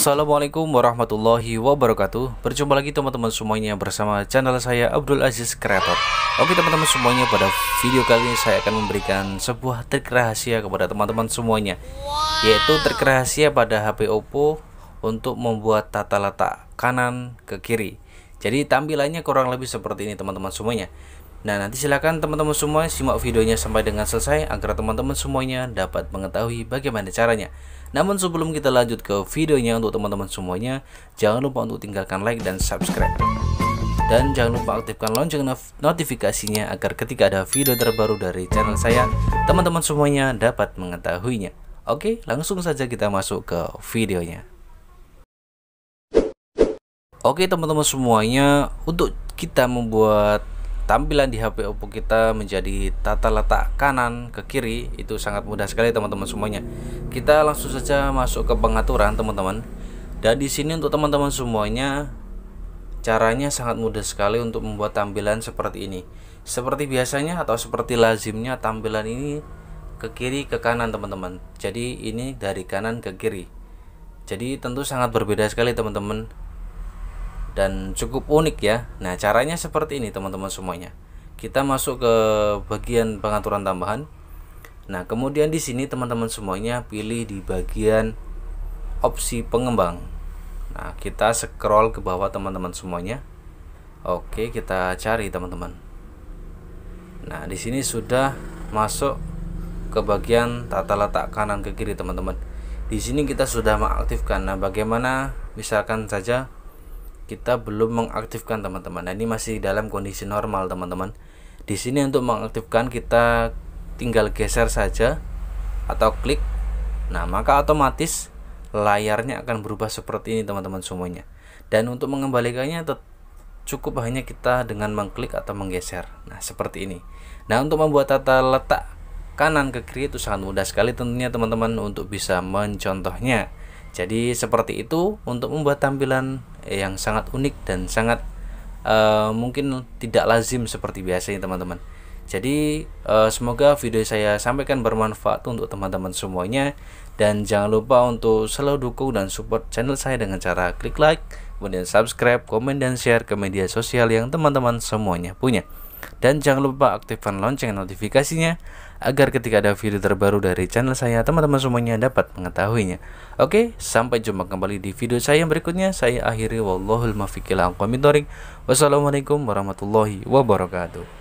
Assalamualaikum warahmatullahi wabarakatuh Berjumpa lagi teman-teman semuanya bersama channel saya Abdul Aziz Creator Oke teman-teman semuanya pada video kali ini saya akan memberikan sebuah trik rahasia kepada teman-teman semuanya Yaitu trik rahasia pada HP Oppo untuk membuat tata letak kanan ke kiri Jadi tampilannya kurang lebih seperti ini teman-teman semuanya Nah, nanti silakan teman-teman semua simak videonya sampai dengan selesai agar teman-teman semuanya dapat mengetahui bagaimana caranya. Namun sebelum kita lanjut ke videonya untuk teman-teman semuanya, jangan lupa untuk tinggalkan like dan subscribe. Dan jangan lupa aktifkan lonceng notifikasinya agar ketika ada video terbaru dari channel saya, teman-teman semuanya dapat mengetahuinya. Oke, langsung saja kita masuk ke videonya. Oke teman-teman semuanya, untuk kita membuat tampilan di HP Oppo kita menjadi tata letak kanan ke kiri itu sangat mudah sekali teman-teman semuanya kita langsung saja masuk ke pengaturan teman-teman dan di sini untuk teman-teman semuanya caranya sangat mudah sekali untuk membuat tampilan seperti ini seperti biasanya atau seperti lazimnya tampilan ini ke kiri ke kanan teman-teman jadi ini dari kanan ke kiri jadi tentu sangat berbeda sekali teman-teman dan cukup unik ya. Nah, caranya seperti ini teman-teman semuanya. Kita masuk ke bagian pengaturan tambahan. Nah, kemudian di sini teman-teman semuanya pilih di bagian opsi pengembang. Nah, kita scroll ke bawah teman-teman semuanya. Oke, kita cari teman-teman. Nah, di sini sudah masuk ke bagian tata letak kanan ke kiri teman-teman. Di sini kita sudah mengaktifkan. Nah, bagaimana misalkan saja kita belum mengaktifkan teman-teman nah, ini masih dalam kondisi normal teman-teman di sini untuk mengaktifkan kita tinggal geser saja atau klik nah maka otomatis layarnya akan berubah seperti ini teman-teman semuanya dan untuk mengembalikannya cukup hanya kita dengan mengklik atau menggeser nah seperti ini nah untuk membuat tata letak kanan ke kiri itu sangat mudah sekali tentunya teman-teman untuk bisa mencontohnya jadi seperti itu untuk membuat tampilan eh, yang sangat unik dan sangat uh, mungkin tidak lazim seperti biasanya teman-teman. Jadi uh, semoga video saya sampaikan bermanfaat untuk teman-teman semuanya dan jangan lupa untuk selalu dukung dan support channel saya dengan cara klik like, kemudian subscribe, komen dan share ke media sosial yang teman-teman semuanya punya. Dan jangan lupa aktifkan lonceng notifikasinya agar ketika ada video terbaru dari channel saya, teman-teman semuanya dapat mengetahuinya. Oke, sampai jumpa kembali di video saya yang berikutnya. Saya akhiri wallahul muwaffiq Wassalamualaikum warahmatullahi wabarakatuh.